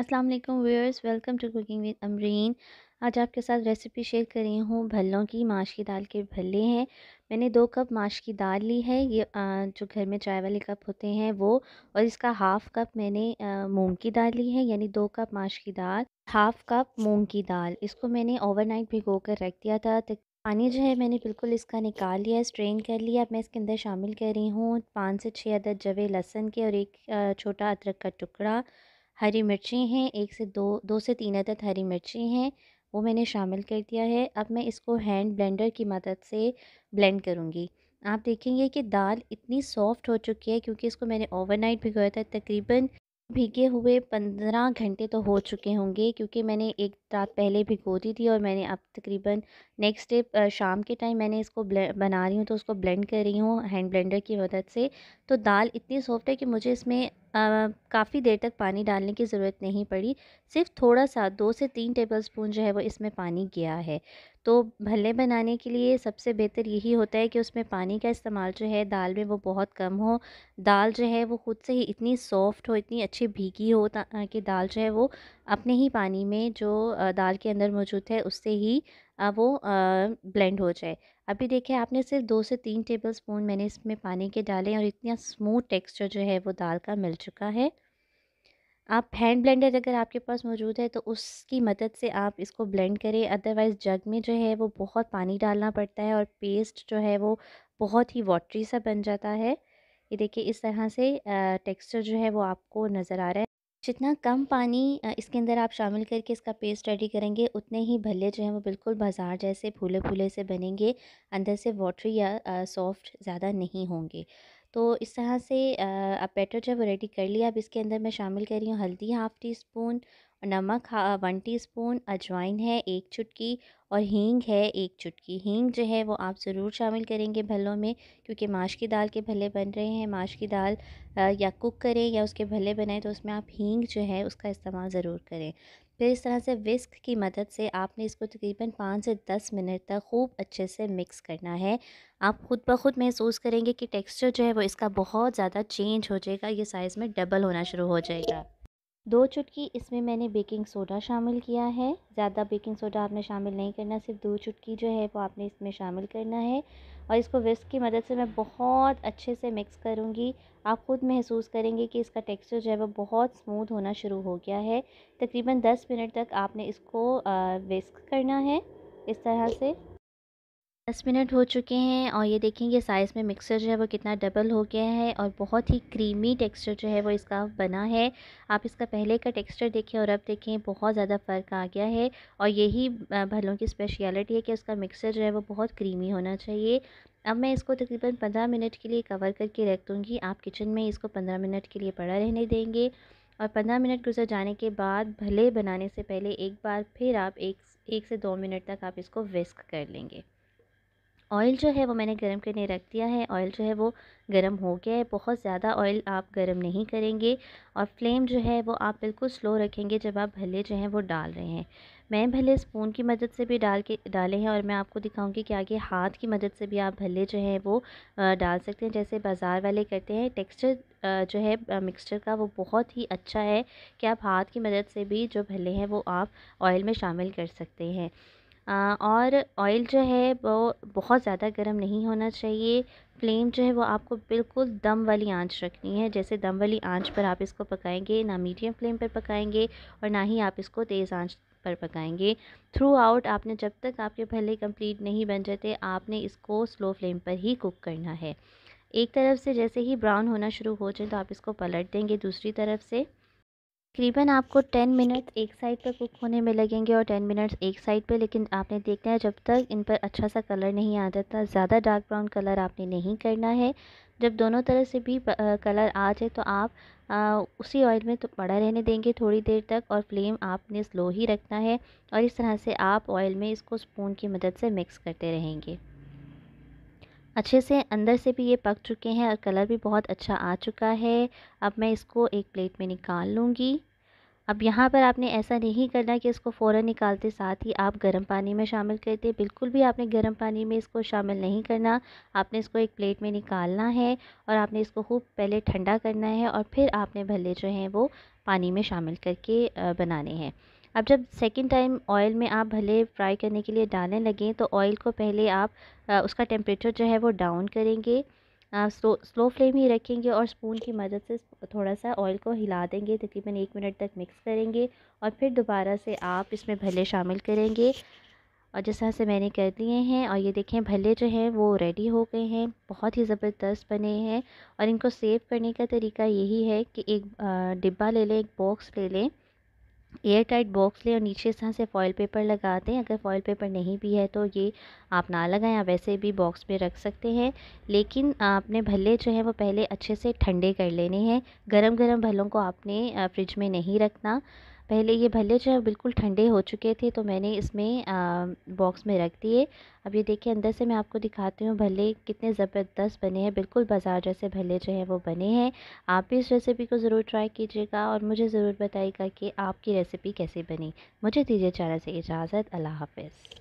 अस्सलाम वालेकुम viewers welcome to cooking with Amreen आज आपके साथ रेसिपी शेयर कर रही हूँ भल्लों की माश की दाल के भल्ले हैं मैंने दो कप माश की दाल ली है ये जो घर में चाय वाले कप होते हैं वो और इसका हाफ़ कप मैंने मूंग की दाल ली है यानी दो कप माश की दाल हाफ़ कप मूंग की दाल इसको मैंने ओवरनाइट भिगो कर रख दिया था पानी जो है मैंने बिल्कुल इसका निकाल लिया स्ट्रेन कर लिया अब मैं इसके अंदर शामिल कर रही हूँ पाँच से छः अदद जवे लहसन के और एक छोटा अदरक का टुकड़ा हरी मिर्ची हैं एक से दो दो से तीन अदद हरी मिर्ची हैं वो मैंने शामिल कर दिया है अब मैं इसको हैंड ब्लेंडर की मदद से ब्लेंड करूँगी आप देखेंगे कि दाल इतनी सॉफ़्ट हो चुकी है क्योंकि इसको मैंने ओवरनाइट भिगोया था तकरीबन भीगे हुए पंद्रह घंटे तो हो चुके होंगे क्योंकि मैंने एक रात पहले भिगो दी थी और मैंने अब तकरीबन नेक्स्ट डे शाम के टाइम मैंने इसको बना रही हूँ तो उसको ब्लेंड कर रही हूँ हैंड ब्लेंडर की मदद से तो दाल इतनी सॉफ्ट है कि मुझे इसमें काफ़ी देर तक पानी डालने की ज़रूरत नहीं पड़ी सिर्फ थोड़ा सा दो से तीन टेबल स्पून जो है वो इसमें पानी गया है तो भल्ले बनाने के लिए सबसे बेहतर यही होता है कि उसमें पानी का इस्तेमाल जो है दाल में वो बहुत कम हो दाल जो है वो ख़ुद से ही इतनी सॉफ्ट हो इतनी अच्छी भीगी हो कि दाल जो है वो अपने ही पानी में जो दाल के अंदर मौजूद है उससे ही वो ब्लेंड हो जाए अभी देखें आपने सिर्फ दो से तीन टेबल स्पून मैंने इसमें पानी के डाले और इतना स्मूथ टेक्सचर जो है वो दाल का मिल चुका है आप हैंड ब्लेंडर अगर आपके पास मौजूद है तो उसकी मदद से आप इसको ब्लेंड करें अदरवाइज़ जग में जो है वो बहुत पानी डालना पड़ता है और पेस्ट जो है वो बहुत ही वाटरी सा बन जाता है ये देखिए इस तरह से टेक्सचर जो है वो आपको नज़र आ रहा है जितना कम पानी इसके अंदर आप शामिल करके इसका पेस्ट रेडी करेंगे उतने ही भले जो हैं वो बिल्कुल बाजार जैसे फूले फूले से बनेंगे अंदर से वाटरी या सॉफ्ट ज़्यादा नहीं होंगे तो इस तरह से आप बैटर जब रेडी कर लिया अब इसके अंदर मैं शामिल कर रही हूँ हल्दी हाफ़ टी स्पून नमक वन टी स्पून अजवाइन है एक चुटकी और हींग है एक चुटकी हींग जो है वो आप ज़रूर शामिल करेंगे भल्लों में क्योंकि माश की दाल के भले बन रहे हैं माश की दाल या कुक करें या उसके भले बनाएं तो उसमें आप हींग जो है उसका इस्तेमाल ज़रूर करें फिर इस तरह से विस्क की मदद से आपने इसको तकरीबन पाँच से दस मिनट तक खूब अच्छे से मिक्स करना है आप खुद ब खुद महसूस करेंगे कि टेक्सचर जो है वो इसका बहुत ज़्यादा चेंज हो जाएगा ये साइज़ में डबल होना शुरू हो जाएगा दो चुटकी इसमें मैंने बेकिंग सोडा शामिल किया है ज़्यादा बेकिंग सोडा आपने शामिल नहीं करना सिर्फ दो चुटकी जो है वो आपने इसमें शामिल करना है और इसको विस्क की मदद से मैं बहुत अच्छे से मिक्स करूँगी आप ख़ुद महसूस करेंगे कि इसका टेक्सचर जो है वो बहुत स्मूथ होना शुरू हो गया है तकरीबन दस मिनट तक आपने इसको विस्क करना है इस तरह से दस मिनट हो चुके हैं और ये देखेंगे साइज़ में मिक्सर जो है वो कितना डबल हो गया है और बहुत ही क्रीमी टेक्सचर जो है वो इसका बना है आप इसका पहले का टेक्सचर देखें और अब देखें बहुत ज़्यादा फ़र्क आ गया है और यही भलों की स्पेशलिटी है कि उसका मिक्सर जो है वो बहुत क्रीमी होना चाहिए अब मैं इसको तकरीबन पंद्रह मिनट के लिए कवर करके रख दूँगी आप किचन में इसको पंद्रह मिनट के लिए पड़ा रहने देंगे और पंद्रह मिनट गुजर जाने के बाद भले बनाने से पहले एक बार फिर आप एक से दो मिनट तक आप इसको विस्क कर लेंगे ऑयल जो है वो मैंने गर्म करने रख दिया है ऑयल जो है वो गर्म हो गया है बहुत ज़्यादा ऑयल आप गर्म नहीं करेंगे और फ्लेम जो है वो आप बिल्कुल स्लो रखेंगे जब आप भले जो हैं वो डाल रहे हैं मैं भले स्पून की मदद से भी डाल के डाले हैं और मैं आपको दिखाऊंगी कि आगे हाथ की मदद से भी आप भले जो हैं वो डाल सकते हैं जैसे बाज़ार वाले करते हैं टेक्स्चर जो है मिक्सचर का वो बहुत ही अच्छा है कि आप हाथ की मदद से भी जो भले हैं वो आप ऑयल में शामिल कर सकते हैं और ऑयल जो है वो बहुत ज़्यादा गर्म नहीं होना चाहिए फ्लेम जो है वो आपको बिल्कुल दम वाली आंच रखनी है जैसे दम वाली आंच पर आप इसको पकाएंगे ना मीडियम फ्लेम पर पकाएंगे और ना ही आप इसको तेज़ आंच पर पकाएंगे थ्रू आउट आपने जब तक आपके भले कंप्लीट नहीं बन जाते आपने इसको स्लो फ्लेम पर ही कुक करना है एक तरफ से जैसे ही ब्राउन होना शुरू हो जाए तो आप इसको पलट देंगे दूसरी तरफ से तकरीबन आपको टेन मिनट्स एक साइड पे कुक होने में लगेंगे और टेन मिनट्स एक साइड पे लेकिन आपने देखना है जब तक इन पर अच्छा सा कलर नहीं आ जाता ज़्यादा डार्क ब्राउन कलर आपने नहीं करना है जब दोनों तरह से भी कलर आ जाए तो आप आ, उसी ऑयल में तो पड़ा रहने देंगे थोड़ी देर तक और फ्लेम आपने स्लो ही रखना है और इस तरह से आप ऑयल में इसको स्पून की मदद से मिक्स करते रहेंगे अच्छे से अंदर से भी ये पक चुके हैं और कलर भी बहुत अच्छा आ चुका है अब मैं इसको एक प्लेट में निकाल लूँगी अब यहाँ पर आपने ऐसा नहीं करना कि इसको फ़ौर निकालते साथ ही आप गर्म पानी में शामिल कर दें बिल्कुल भी आपने गर्म पानी में इसको शामिल नहीं करना आपने इसको एक प्लेट में निकालना है और आपने इसको खूब पहले ठंडा करना है और फिर आपने भले जो हैं वो पानी में शामिल करके बनाने हैं अब जब सेकेंड टाइम ऑयल में आप भले फ्राई करने के लिए डालने लगें तो ऑयल को पहले आप आ, उसका टेम्परेचर जो है वो डाउन करेंगे आ, स्लो स्लो फ्लेम ही रखेंगे और स्पून की मदद से थोड़ा सा ऑयल को हिला देंगे तकरीबन एक मिनट तक मिक्स करेंगे और फिर दोबारा से आप इसमें भले शामिल करेंगे और जिस तरह से मैंने कर दिए हैं और ये देखें भले जो हैं वो रेडी हो गए हैं बहुत ही ज़बरदस्त बने हैं और इनको सेव करने का तरीका यही है कि एक डिब्बा ले लें एक बॉक्स ले लें एयर टाइट बॉक्स लें और नीचे इस तरह से फॉयल पेपर लगा दें अगर फॉयल पेपर नहीं भी है तो ये आप ना लगाएं आप वैसे भी बॉक्स में रख सकते हैं लेकिन आपने भल्ले जो है वो पहले अच्छे से ठंडे कर लेने हैं गरम गरम भल्लों को आपने फ्रिज में नहीं रखना पहले ये भले जो है बिल्कुल ठंडे हो चुके थे तो मैंने इसमें बॉक्स में रख दिए अब ये देखिए अंदर से मैं आपको दिखाती हूँ भले कितने ज़बरदस्त बने हैं बिल्कुल बाज़ार जैसे भले जो हैं वो बने हैं आप भी इस रेसिपी को ज़रूर ट्राई कीजिएगा और मुझे ज़रूर बताइएगा कि आपकी रेसिपी कैसी बनी मुझे दीजिए चारा से इजाज़त अल्लाह हाफिज़